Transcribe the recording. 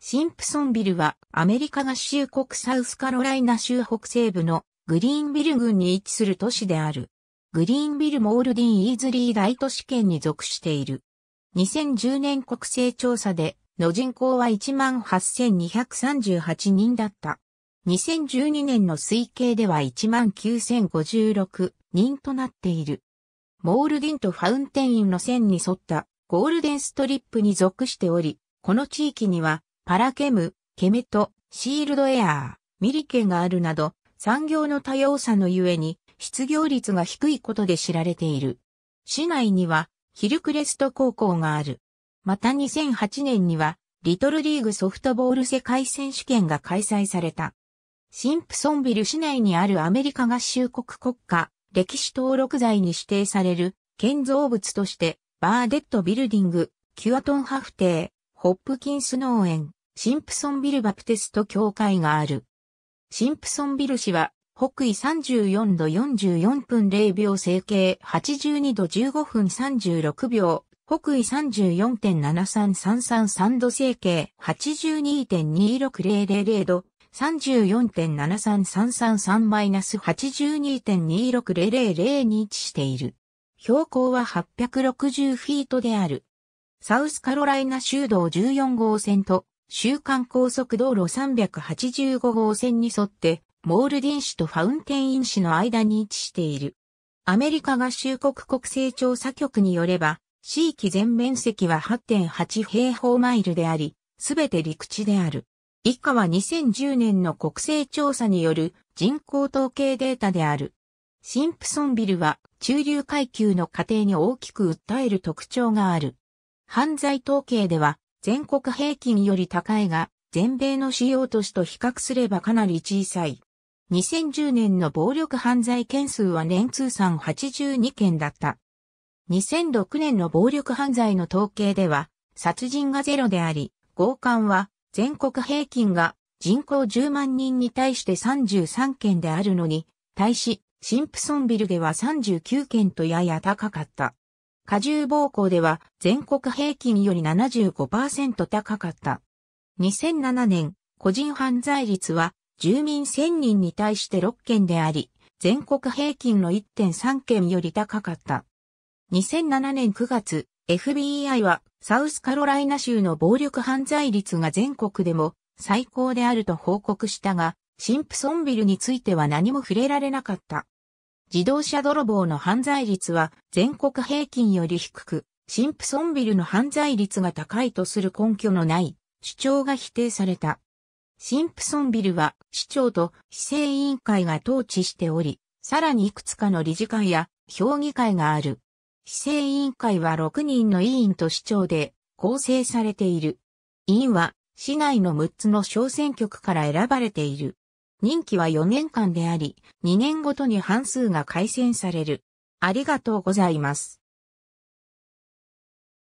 シンプソンビルはアメリカ合衆国サウスカロライナ州北西部のグリーンビル郡に位置する都市である。グリーンビルモールディン・イーズリー大都市圏に属している。2010年国勢調査での人口は18,238人だった。2012年の推計では19,056人となっている。モールディンとファウンテインの線に沿ったゴールデンストリップに属しており、この地域にはパラケム、ケメト、シールドエアー、ミリケがあるなど、産業の多様さのゆえに、失業率が低いことで知られている。市内には、ヒルクレスト高校がある。また2008年には、リトルリーグソフトボール世界選手権が開催された。シンプソンビル市内にあるアメリカ合衆国国家、歴史登録財に指定される、建造物として、バーデットビルディング、キュアトンハフテー、ホップキンス農園、シンプソンビル・バプテスト教会がある。シンプソンビル市は、北緯34度44分0秒整形82度15分36秒、北緯34.73333度整形82.26000度、34.73333-82.26000に位置している。標高は860フィートである。サウスカロライナ州道14号線と週間高速道路385号線に沿って、モールディン市とファウンテンイン市の間に位置している。アメリカ合衆国国勢調査局によれば、地域全面積は8.8平方マイルであり、すべて陸地である。以下は2010年の国勢調査による人口統計データである。シンプソンビルは中流階級の家庭に大きく訴える特徴がある。犯罪統計では全国平均より高いが、全米の主要都市と比較すればかなり小さい。2010年の暴力犯罪件数は年通算82件だった。2006年の暴力犯罪の統計では、殺人がゼロであり、強姦は全国平均が人口10万人に対して33件であるのに、対し、シンプソンビルでは39件とやや高かった。過重暴行では全国平均より75%高かった。2007年、個人犯罪率は住民1000人に対して6件であり、全国平均の1.3件より高かった。2007年9月、FBI はサウスカロライナ州の暴力犯罪率が全国でも最高であると報告したが、シンプソンビルについては何も触れられなかった。自動車泥棒の犯罪率は全国平均より低く、シンプソンビルの犯罪率が高いとする根拠のない主張が否定された。シンプソンビルは市長と市政委員会が統治しており、さらにいくつかの理事会や評議会がある。市政委員会は6人の委員と市長で構成されている。委員は市内の6つの小選挙区から選ばれている。任期は4年間であり、2年ごとに半数が改選される。ありがとうございます。